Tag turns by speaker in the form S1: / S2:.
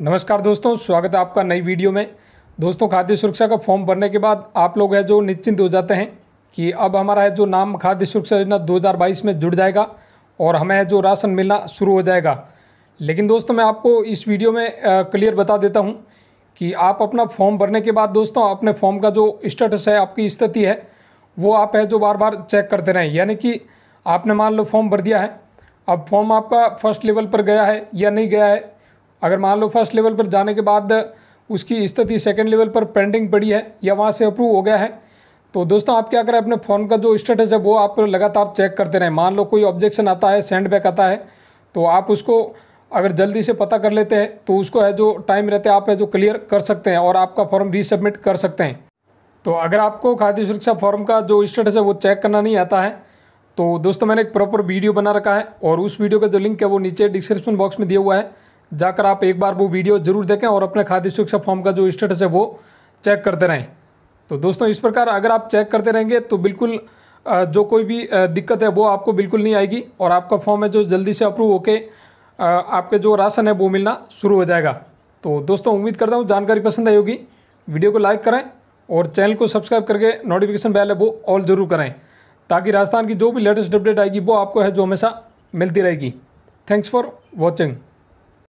S1: नमस्कार दोस्तों स्वागत है आपका नई वीडियो में दोस्तों खाद्य सुरक्षा का फॉर्म भरने के बाद आप लोग है जो निश्चिंत हो जाते हैं कि अब हमारा है जो नाम खाद्य सुरक्षा योजना 2022 में जुड़ जाएगा और हमें है जो राशन मिलना शुरू हो जाएगा लेकिन दोस्तों मैं आपको इस वीडियो में क्लियर बता देता हूँ कि आप अपना फॉर्म भरने के बाद दोस्तों अपने फॉर्म का जो स्टेटस है आपकी स्थिति है वो आप है जो बार बार चेक करते रहें यानी कि आपने मान लो फॉर्म भर दिया है अब फॉर्म आपका फर्स्ट लेवल पर गया है या नहीं गया है अगर मान लो फर्स्ट लेवल पर जाने के बाद उसकी स्थिति सेकेंड लेवल पर पेंडिंग पड़ी है या वहाँ से अप्रूव हो गया है तो दोस्तों आप क्या करें अपने फ़ोन का जो स्टेटस है वो आप लगातार चेक करते रहें मान लो कोई ऑब्जेक्शन आता है सेंड बैक आता है तो आप उसको अगर जल्दी से पता कर लेते हैं तो उसको है जो टाइम रहते आप है जो क्लियर कर सकते हैं और आपका फॉर्म रीसबमिट कर सकते हैं तो अगर आपको खाद्य सुरक्षा फॉर्म का जो स्टेटस है वो चेक करना नहीं आता है तो दोस्तों मैंने एक प्रॉपर वीडियो बना रखा है और उस वीडियो का जो लिंक है वो नीचे डिस्क्रिप्शन बॉक्स में दिया हुआ है जाकर आप एक बार वो वीडियो ज़रूर देखें और अपने खाद्य सुरक्षा फॉर्म का जो स्टेटस है वो चेक करते रहें तो दोस्तों इस प्रकार अगर आप चेक करते रहेंगे तो बिल्कुल जो कोई भी दिक्कत है वो आपको बिल्कुल नहीं आएगी और आपका फॉर्म है जो जल्दी से अप्रूव होके आपके जो राशन है वो मिलना शुरू हो जाएगा तो दोस्तों उम्मीद करता हूँ जानकारी पसंद आई होगी वीडियो को लाइक करें और चैनल को सब्सक्राइब करके नोटिफिकेशन बेल है वो ऑल ज़रूर करें ताकि राजस्थान की जो भी लेटेस्ट अपडेट आएगी वो आपको है जो हमेशा मिलती रहेगी थैंक्स फॉर वॉचिंग